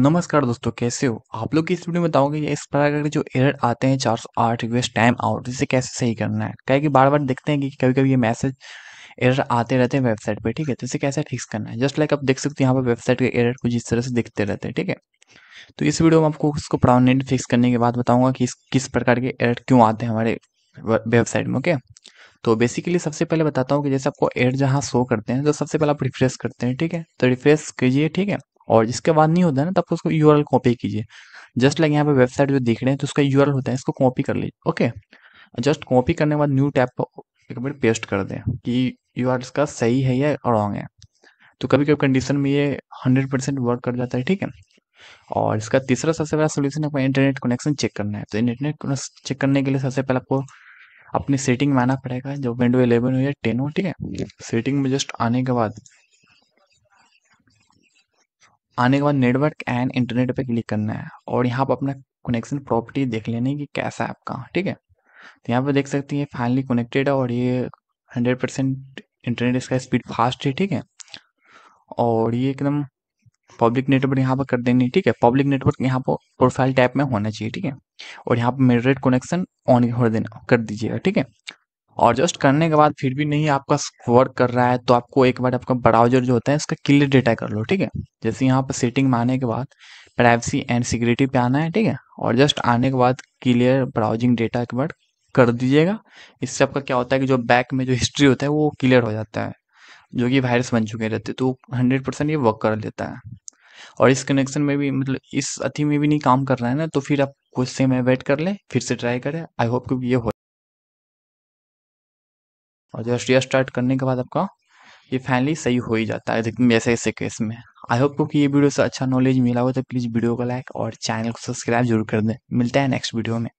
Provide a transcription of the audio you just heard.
नमस्कार दोस्तों कैसे हो आप लोग इस वीडियो में बताओगे इस प्रकार के जो एरर आते हैं 408 यूएस टाइम आउट इसे कैसे सही करना है क्या कि बार बार देखते हैं कि कभी कभी ये मैसेज एरर आते रहते हैं वेबसाइट पे ठीक है तो इसे कैसे फिक्स करना है जस्ट लाइक आप देख सकते हो यहाँ पर वेबसाइट के एरर कुछ इस तरह से दिखते रहते हैं ठीक है तो इस वीडियो में आपको उसको प्राउनेंट फिक्स करने के बाद बताऊँगा कि किस प्रकार के एरर क्यों आते हैं हमारे वेबसाइट में ओके तो बेसिकली सबसे पहले बताता हूँ कि जैसे आपको एड जहाँ शो करते हैं तो सबसे पहले आप रिफ्रेश करते हैं ठीक है तो रिफ्रेश कीजिए ठीक है और जिसके बाद नहीं होता है ना तब तो उसको यू कॉपी कीजिए जस्ट लाइक यहाँ पे वेबसाइट जो देख रहे हैं तो उसका यू होता है इसको कॉपी कर लीजिए ओके जस्ट कॉपी करने के बाद न्यू एक पर पेस्ट कर दें कि यू आर इसका सही है या रॉन्ग है तो कभी कभी कंडीशन में ये हंड्रेड परसेंट वर्क कर जाता है ठीक है और इसका तीसरा सबसे पहला सोल्यूशन है इंटरनेट कनेक्शन चेक करना है तो इंटरनेट चेक करने के लिए सबसे पहले आपको अपनी सेटिंग में आना पड़ेगा जो विंडो इलेवन हो या टेन हो ठीक है सेटिंग में जस्ट आने के बाद आने के बाद नेटवर्क एंड इंटरनेट पे क्लिक करना है और यहाँ पर अपना कनेक्शन प्रॉपर्टी देख लेनी कि कैसा है आपका ठीक है तो यहाँ पर देख सकते हैं फाइनली कनेक्टेड है और ये हंड्रेड परसेंट इंटरनेट इसका स्पीड फास्ट है ठीक है और ये एकदम पब्लिक नेटवर्क यहाँ पर कर देनी ठीक है पब्लिक नेटवर्क यहाँ पर प्रोफाइल टैप में होना चाहिए ठीक है और यहाँ पर मेडरेट कनेक्शन ऑन हो देना कर दीजिएगा ठीक है और जस्ट करने के बाद फिर भी नहीं आपका वर्क कर रहा है तो आपको एक बार आपका ब्राउजर जो होता है इसका क्लियर डेटा कर लो ठीक है जैसे यहाँ पर सेटिंग में आने के बाद प्राइवेसी एंड सिक्योरिटी पे आना है ठीक है और जस्ट आने के बाद क्लियर ब्राउजिंग डेटा एक बार कर दीजिएगा इससे आपका क्या होता है कि जो बैक में जो हिस्ट्री होता है वो क्लियर हो जाता है जो कि वायरस बन चुके रहते तो हंड्रेड परसेंट ये वर्क कर लेता है और इस कनेक्शन में भी मतलब इस अथी में भी नहीं काम कर रहा है ना तो फिर आप कुछ से मैं वेट कर लें फिर से ट्राई करें आई होप कि ये हो और जब रीस्टार्ट स्टार्ट करने के बाद आपका ये फाइनली सही हो ही जाता है लेकिन ऐसे ऐसे केस में आई होप को कि ये वीडियो से अच्छा नॉलेज मिला हो तो प्लीज़ वीडियो को लाइक और चैनल को सब्सक्राइब जरूर कर दें मिलता है नेक्स्ट वीडियो में